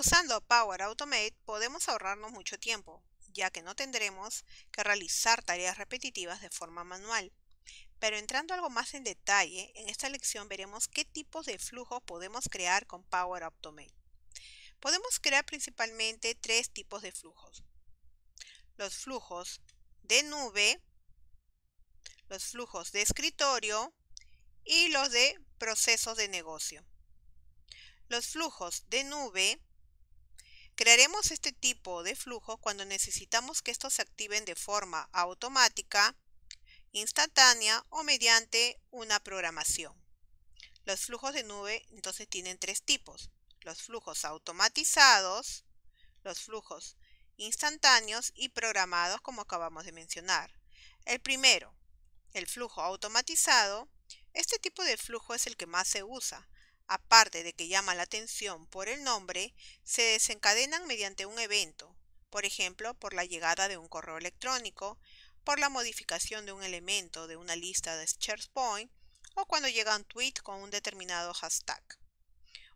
Usando Power Automate podemos ahorrarnos mucho tiempo, ya que no tendremos que realizar tareas repetitivas de forma manual. Pero entrando algo más en detalle, en esta lección veremos qué tipos de flujos podemos crear con Power Automate. Podemos crear principalmente tres tipos de flujos. Los flujos de nube, los flujos de escritorio y los de procesos de negocio. Los flujos de nube Crearemos este tipo de flujo cuando necesitamos que estos se activen de forma automática, instantánea o mediante una programación. Los flujos de nube entonces tienen tres tipos. Los flujos automatizados, los flujos instantáneos y programados como acabamos de mencionar. El primero, el flujo automatizado. Este tipo de flujo es el que más se usa, aparte de que llama la atención por el nombre, se desencadenan mediante un evento, por ejemplo, por la llegada de un correo electrónico, por la modificación de un elemento de una lista de SharePoint o cuando llega un tweet con un determinado hashtag.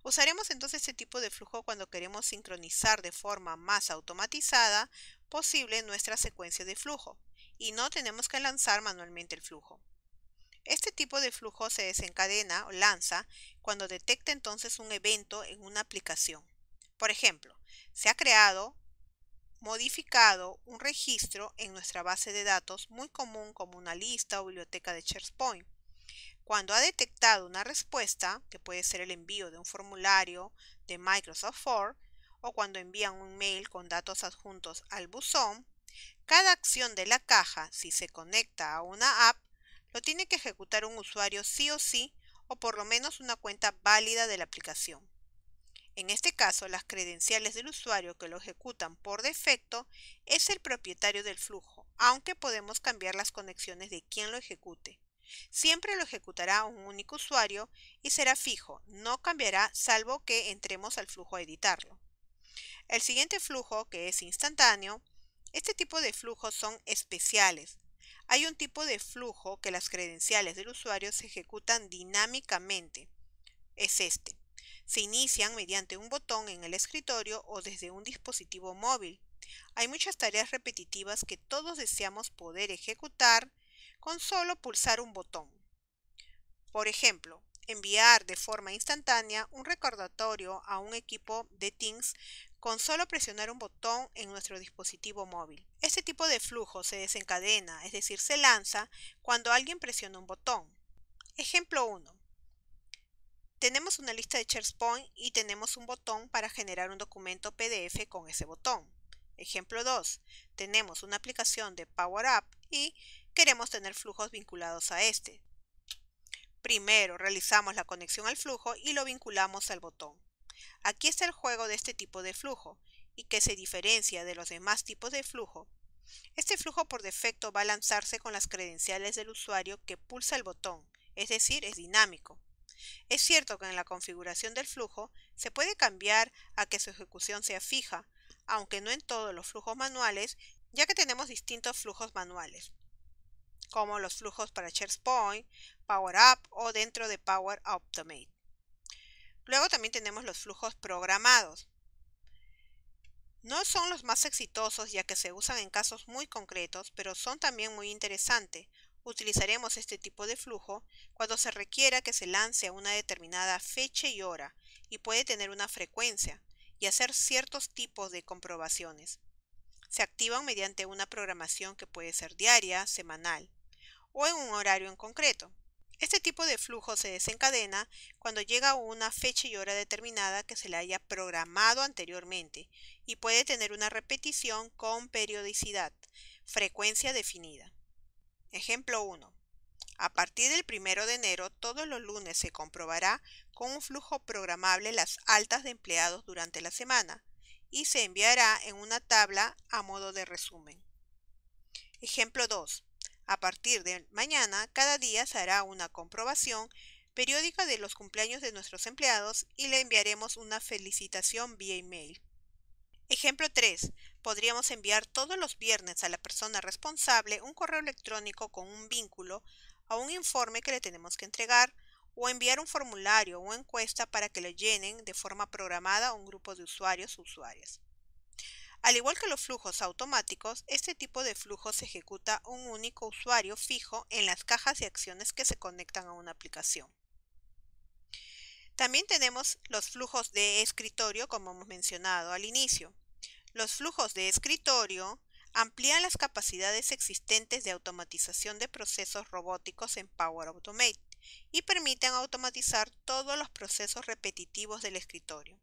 Usaremos entonces este tipo de flujo cuando queremos sincronizar de forma más automatizada posible nuestra secuencia de flujo y no tenemos que lanzar manualmente el flujo. Este tipo de flujo se desencadena o lanza cuando detecta entonces un evento en una aplicación. Por ejemplo, se ha creado, modificado un registro en nuestra base de datos muy común como una lista o biblioteca de SharePoint. Cuando ha detectado una respuesta, que puede ser el envío de un formulario de Microsoft Word, o cuando envían un mail con datos adjuntos al buzón, cada acción de la caja, si se conecta a una app, lo tiene que ejecutar un usuario sí o sí o por lo menos una cuenta válida de la aplicación. En este caso, las credenciales del usuario que lo ejecutan por defecto es el propietario del flujo, aunque podemos cambiar las conexiones de quien lo ejecute. Siempre lo ejecutará un único usuario y será fijo, no cambiará salvo que entremos al flujo a editarlo. El siguiente flujo, que es instantáneo, este tipo de flujos son especiales, hay un tipo de flujo que las credenciales del usuario se ejecutan dinámicamente. Es este. Se inician mediante un botón en el escritorio o desde un dispositivo móvil. Hay muchas tareas repetitivas que todos deseamos poder ejecutar con solo pulsar un botón. Por ejemplo, enviar de forma instantánea un recordatorio a un equipo de Teams con solo presionar un botón en nuestro dispositivo móvil. Este tipo de flujo se desencadena, es decir, se lanza cuando alguien presiona un botón. Ejemplo 1. Tenemos una lista de SharePoint y tenemos un botón para generar un documento PDF con ese botón. Ejemplo 2. Tenemos una aplicación de Power y queremos tener flujos vinculados a este. Primero realizamos la conexión al flujo y lo vinculamos al botón. Aquí está el juego de este tipo de flujo y que se diferencia de los demás tipos de flujo, este flujo por defecto va a lanzarse con las credenciales del usuario que pulsa el botón, es decir, es dinámico. Es cierto que en la configuración del flujo se puede cambiar a que su ejecución sea fija, aunque no en todos los flujos manuales, ya que tenemos distintos flujos manuales, como los flujos para SharePoint, Power o dentro de Power Automate. Luego también tenemos los flujos programados, no son los más exitosos ya que se usan en casos muy concretos, pero son también muy interesantes. Utilizaremos este tipo de flujo cuando se requiera que se lance a una determinada fecha y hora, y puede tener una frecuencia, y hacer ciertos tipos de comprobaciones. Se activan mediante una programación que puede ser diaria, semanal, o en un horario en concreto. Este tipo de flujo se desencadena cuando llega una fecha y hora determinada que se le haya programado anteriormente y puede tener una repetición con periodicidad, frecuencia definida. Ejemplo 1. A partir del 1 de enero, todos los lunes se comprobará con un flujo programable las altas de empleados durante la semana y se enviará en una tabla a modo de resumen. Ejemplo 2. A partir de mañana, cada día se hará una comprobación periódica de los cumpleaños de nuestros empleados y le enviaremos una felicitación vía email. Ejemplo 3. Podríamos enviar todos los viernes a la persona responsable un correo electrónico con un vínculo a un informe que le tenemos que entregar o enviar un formulario o encuesta para que lo llenen de forma programada a un grupo de usuarios o usuarias. Al igual que los flujos automáticos, este tipo de flujos ejecuta un único usuario fijo en las cajas de acciones que se conectan a una aplicación. También tenemos los flujos de escritorio, como hemos mencionado al inicio. Los flujos de escritorio amplían las capacidades existentes de automatización de procesos robóticos en Power Automate y permiten automatizar todos los procesos repetitivos del escritorio.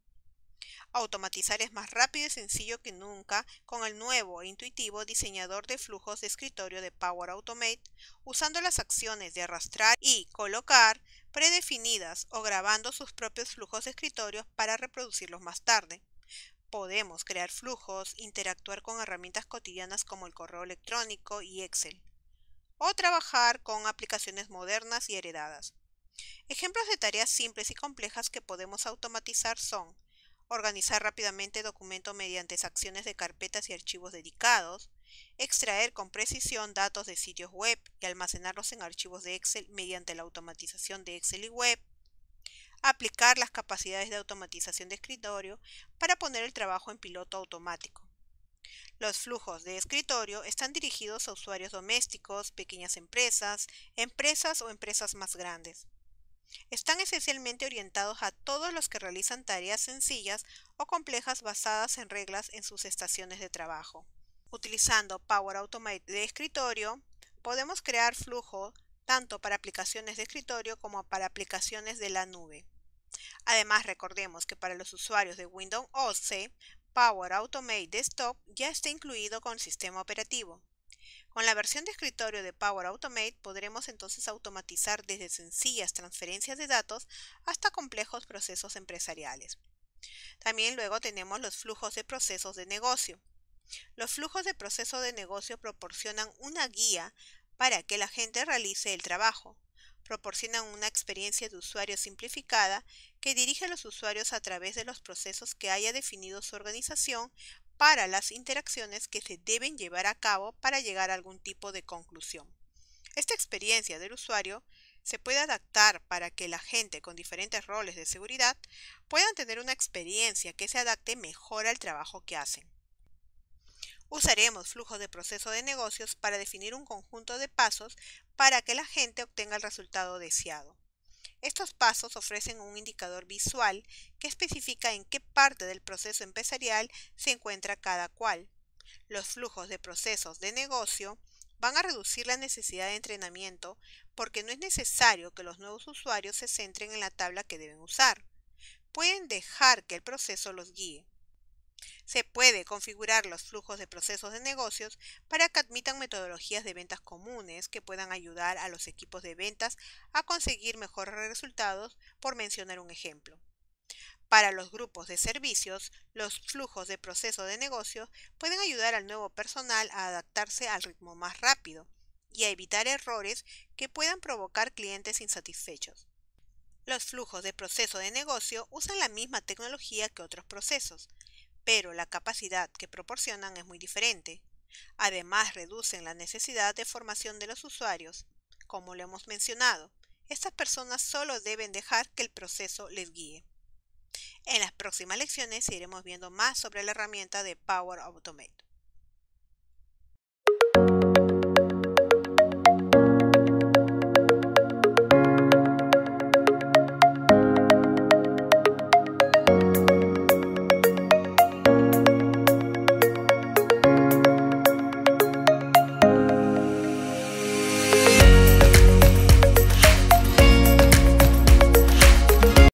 Automatizar es más rápido y sencillo que nunca con el nuevo e intuitivo diseñador de flujos de escritorio de Power Automate, usando las acciones de arrastrar y colocar predefinidas o grabando sus propios flujos de escritorio para reproducirlos más tarde. Podemos crear flujos, interactuar con herramientas cotidianas como el correo electrónico y Excel, o trabajar con aplicaciones modernas y heredadas. Ejemplos de tareas simples y complejas que podemos automatizar son organizar rápidamente documentos mediante acciones de carpetas y archivos dedicados, extraer con precisión datos de sitios web y almacenarlos en archivos de Excel mediante la automatización de Excel y web, aplicar las capacidades de automatización de escritorio para poner el trabajo en piloto automático. Los flujos de escritorio están dirigidos a usuarios domésticos, pequeñas empresas, empresas o empresas más grandes están esencialmente orientados a todos los que realizan tareas sencillas o complejas basadas en reglas en sus estaciones de trabajo. Utilizando Power Automate de escritorio, podemos crear flujo tanto para aplicaciones de escritorio como para aplicaciones de la nube. Además, recordemos que para los usuarios de Windows 11, Power Automate Desktop ya está incluido con el sistema operativo. Con la versión de escritorio de Power Automate podremos entonces automatizar desde sencillas transferencias de datos hasta complejos procesos empresariales. También luego tenemos los flujos de procesos de negocio. Los flujos de procesos de negocio proporcionan una guía para que la gente realice el trabajo, proporcionan una experiencia de usuario simplificada que dirige a los usuarios a través de los procesos que haya definido su organización para las interacciones que se deben llevar a cabo para llegar a algún tipo de conclusión. Esta experiencia del usuario se puede adaptar para que la gente con diferentes roles de seguridad puedan tener una experiencia que se adapte mejor al trabajo que hacen. Usaremos flujos de proceso de negocios para definir un conjunto de pasos para que la gente obtenga el resultado deseado. Estos pasos ofrecen un indicador visual que especifica en qué parte del proceso empresarial se encuentra cada cual. Los flujos de procesos de negocio van a reducir la necesidad de entrenamiento porque no es necesario que los nuevos usuarios se centren en la tabla que deben usar. Pueden dejar que el proceso los guíe. Se puede configurar los flujos de procesos de negocios para que admitan metodologías de ventas comunes que puedan ayudar a los equipos de ventas a conseguir mejores resultados, por mencionar un ejemplo. Para los grupos de servicios, los flujos de proceso de negocios pueden ayudar al nuevo personal a adaptarse al ritmo más rápido y a evitar errores que puedan provocar clientes insatisfechos. Los flujos de proceso de negocio usan la misma tecnología que otros procesos, pero la capacidad que proporcionan es muy diferente. Además, reducen la necesidad de formación de los usuarios. Como lo hemos mencionado, estas personas solo deben dejar que el proceso les guíe. En las próximas lecciones iremos viendo más sobre la herramienta de Power Automate.